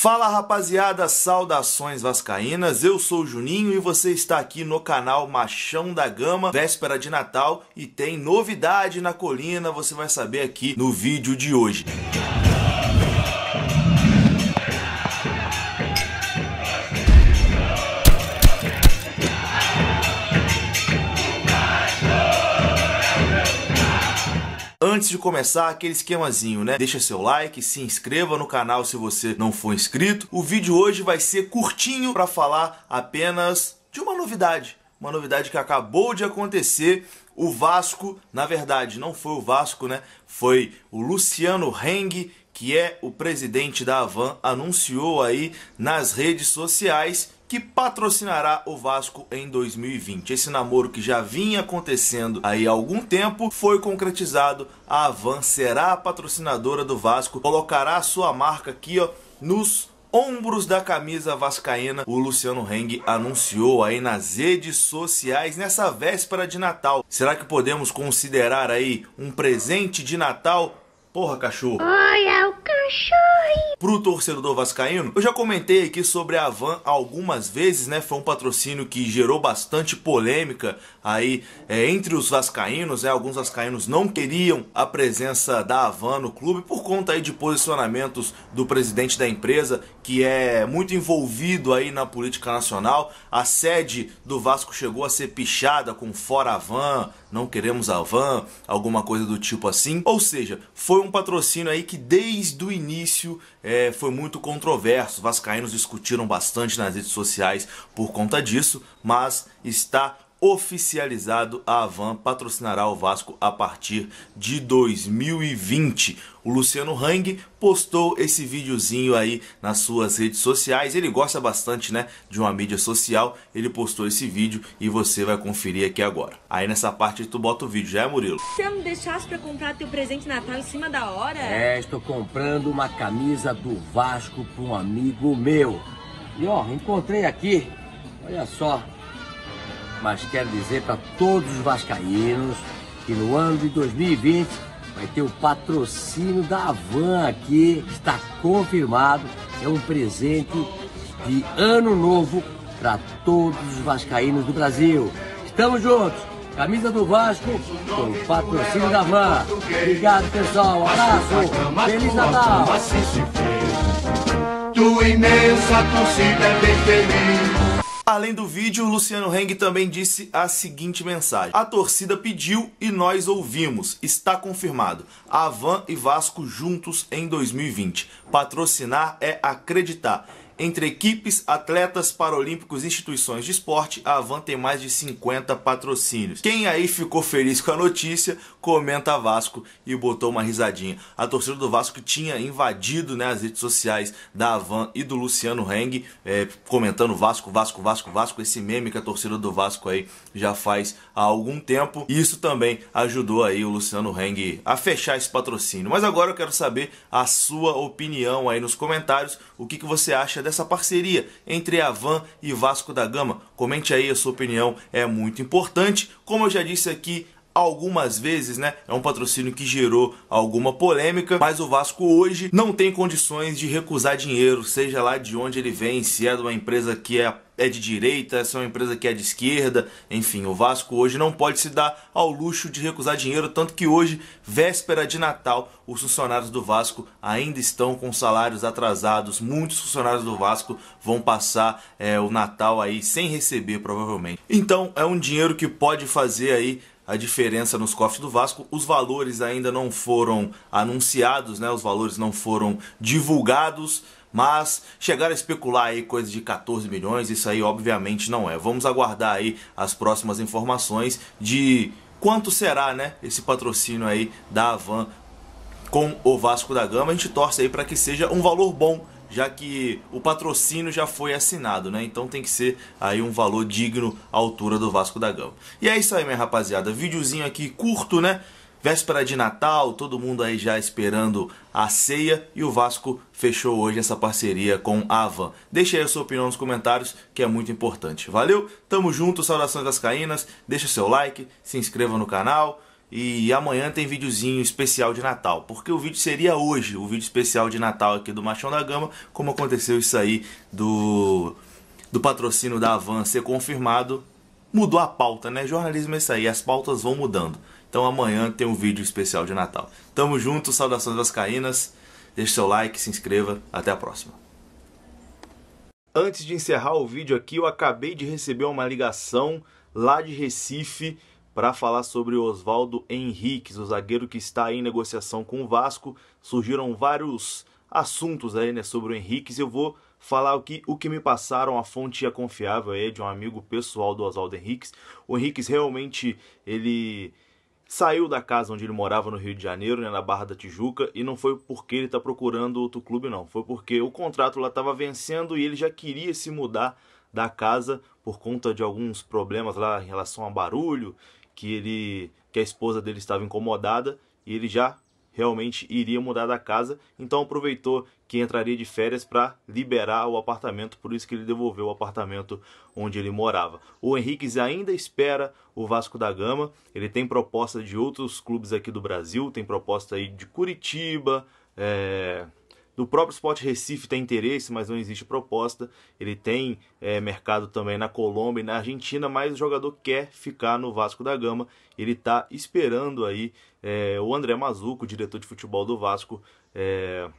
Fala rapaziada, saudações vascaínas. Eu sou o Juninho e você está aqui no canal Machão da Gama, véspera de Natal e tem novidade na colina, você vai saber aqui no vídeo de hoje. Música Antes de começar, aquele esquemazinho, né? Deixa seu like, se inscreva no canal se você não for inscrito. O vídeo hoje vai ser curtinho para falar apenas de uma novidade. Uma novidade que acabou de acontecer o Vasco, na verdade, não foi o Vasco, né? Foi o Luciano Heng, que é o presidente da Avan, anunciou aí nas redes sociais que patrocinará o Vasco em 2020. Esse namoro que já vinha acontecendo aí há algum tempo foi concretizado. A Avan será a patrocinadora do Vasco, colocará a sua marca aqui, ó, nos ombros da camisa vascaína, o Luciano Heng anunciou aí nas redes sociais nessa véspera de Natal. Será que podemos considerar aí um presente de Natal? Porra, cachorro. Olha é o cachorro. Pro torcedor vascaíno, eu já comentei aqui sobre a Van algumas vezes, né? Foi um patrocínio que gerou bastante polêmica aí é, entre os vascaínos, né? Alguns vascaínos não queriam a presença da Van no clube por conta aí de posicionamentos do presidente da empresa, que é muito envolvido aí na política nacional. A sede do Vasco chegou a ser pichada com fora Van, não queremos a Van, alguma coisa do tipo assim. Ou seja, foi um patrocínio aí que desde o início é, foi muito controverso. Vascaínos discutiram bastante nas redes sociais por conta disso, mas está oficializado, a Avan patrocinará o Vasco a partir de 2020. O Luciano Hang postou esse videozinho aí nas suas redes sociais. Ele gosta bastante, né, de uma mídia social. Ele postou esse vídeo e você vai conferir aqui agora. Aí nessa parte tu bota o vídeo, já é, Murilo? Você não deixasse pra comprar teu presente de Natal em cima da hora? É, estou comprando uma camisa do Vasco pra um amigo meu. E ó, encontrei aqui, olha só, mas quero dizer para todos os vascaínos que no ano de 2020 vai ter o patrocínio da Avan aqui, está confirmado, é um presente de ano novo para todos os vascaínos do Brasil. Estamos juntos! Camisa do Vasco, com patrocínio da Van. Obrigado, pessoal. Um abraço. Feliz Natal. Tua imensa torcida é bem feliz. Além do vídeo, Luciano Heng também disse a seguinte mensagem: A torcida pediu e nós ouvimos. Está confirmado. Avan e Vasco juntos em 2020. Patrocinar é acreditar. Entre equipes, atletas, paralímpicos e instituições de esporte, a Avan tem mais de 50 patrocínios. Quem aí ficou feliz com a notícia, comenta Vasco e botou uma risadinha. A torcida do Vasco tinha invadido né, as redes sociais da Avan e do Luciano Heng, é, comentando Vasco, Vasco, Vasco, Vasco, esse meme que a torcida do Vasco aí já faz há algum tempo. E isso também ajudou aí o Luciano Heng a fechar esse patrocínio. Mas agora eu quero saber a sua opinião aí nos comentários, o que, que você acha dessa parceria entre a Van e Vasco da Gama. Comente aí a sua opinião, é muito importante. Como eu já disse aqui, algumas vezes, né? É um patrocínio que gerou alguma polêmica, mas o Vasco hoje não tem condições de recusar dinheiro, seja lá de onde ele vem, se é de uma empresa que é é de direita, se é uma empresa que é de esquerda, enfim, o Vasco hoje não pode se dar ao luxo de recusar dinheiro, tanto que hoje, véspera de Natal, os funcionários do Vasco ainda estão com salários atrasados. Muitos funcionários do Vasco vão passar é, o Natal aí sem receber, provavelmente. Então, é um dinheiro que pode fazer aí a diferença nos cofres do Vasco. Os valores ainda não foram anunciados, né? Os valores não foram divulgados, mas chegaram a especular aí coisa de 14 milhões, isso aí obviamente não é. Vamos aguardar aí as próximas informações de quanto será, né, esse patrocínio aí da Avan com o Vasco da Gama. A gente torce aí para que seja um valor bom já que o patrocínio já foi assinado, né? Então tem que ser aí um valor digno à altura do Vasco da Gama. E é isso aí, minha rapaziada. Videozinho aqui curto, né? Véspera de Natal, todo mundo aí já esperando a ceia e o Vasco fechou hoje essa parceria com a Avan. Deixe aí a sua opinião nos comentários, que é muito importante. Valeu, tamo junto, saudações das Caínas, deixa seu like, se inscreva no canal e amanhã tem videozinho especial de Natal, porque o vídeo seria hoje, o vídeo especial de Natal aqui do Machão da Gama, como aconteceu isso aí do, do patrocínio da Avan ser confirmado, mudou a pauta, né? Jornalismo é isso aí, as pautas vão mudando. Então amanhã tem um vídeo especial de Natal. Tamo junto, saudações vascaínas, deixe seu like, se inscreva, até a próxima. Antes de encerrar o vídeo aqui, eu acabei de receber uma ligação lá de Recife, para falar sobre o Oswaldo Henriques, o zagueiro que está em negociação com o Vasco. Surgiram vários assuntos aí, né, sobre o Henriques. Eu vou falar o que, o que me passaram, a fonte é confiável aí é de um amigo pessoal do Oswaldo Henriques. O Henriques realmente, ele saiu da casa onde ele morava no Rio de Janeiro, né, na Barra da Tijuca, e não foi porque ele está procurando outro clube, não. Foi porque o contrato lá estava vencendo e ele já queria se mudar da casa por conta de alguns problemas lá em relação a barulho que ele que a esposa dele estava incomodada e ele já realmente iria mudar da casa, então aproveitou que entraria de férias para liberar o apartamento, por isso que ele devolveu o apartamento onde ele morava. O Henrique ainda espera o Vasco da Gama, ele tem proposta de outros clubes aqui do Brasil, tem proposta aí de Curitiba, é, do próprio Sport Recife tem interesse, mas não existe proposta. Ele tem é, mercado também na Colômbia e na Argentina, mas o jogador quer ficar no Vasco da Gama. Ele está esperando aí é, o André Mazuco, diretor de futebol do Vasco, é,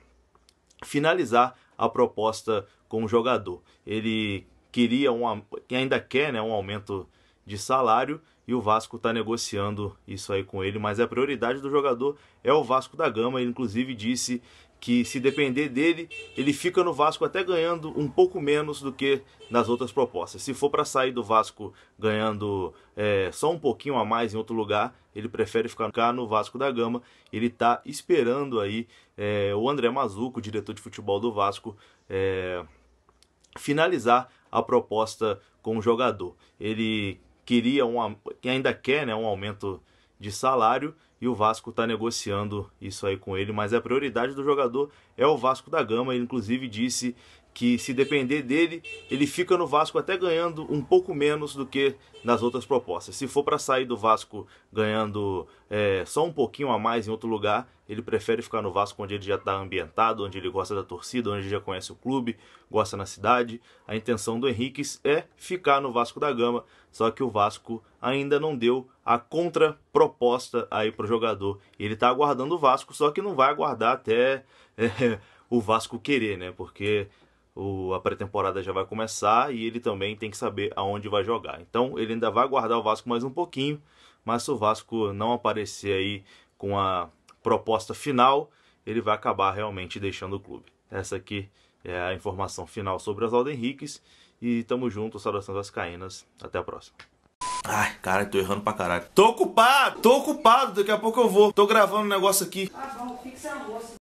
finalizar a proposta com o jogador. Ele queria um, ainda quer né, um aumento de salário e o Vasco está negociando isso aí com ele, mas a prioridade do jogador é o Vasco da Gama. Ele inclusive disse que se depender dele, ele fica no Vasco até ganhando um pouco menos do que nas outras propostas. Se for para sair do Vasco ganhando é, só um pouquinho a mais em outro lugar, ele prefere ficar no Vasco da Gama. Ele está esperando aí é, o André Mazuco, diretor de futebol do Vasco, é, finalizar a proposta com o jogador. Ele queria um, ainda quer, né, um aumento de salário e o Vasco está negociando isso aí com ele, mas a prioridade do jogador é o Vasco da Gama. Ele inclusive disse que se depender dele, ele fica no Vasco até ganhando um pouco menos do que nas outras propostas. Se for para sair do Vasco ganhando é, só um pouquinho a mais em outro lugar, ele prefere ficar no Vasco onde ele já está ambientado, onde ele gosta da torcida, onde ele já conhece o clube, gosta na cidade. A intenção do Henrique é ficar no Vasco da Gama, só que o Vasco ainda não deu a contraproposta aí para o jogador. Ele está aguardando o Vasco, só que não vai aguardar até é, o Vasco querer, né? Porque o, a pré-temporada já vai começar e ele também tem que saber aonde vai jogar. Então ele ainda vai aguardar o Vasco mais um pouquinho, mas se o Vasco não aparecer aí com a proposta final, ele vai acabar realmente deixando o clube. Essa aqui é a informação final sobre Oswaldo Henriques e tamo junto, saudações vascaínas, até a próxima. Ai, cara, tô errando pra caralho. Tô ocupado, tô ocupado, daqui a pouco eu vou. Tô gravando um negócio aqui. Tá bom, fixa a moça.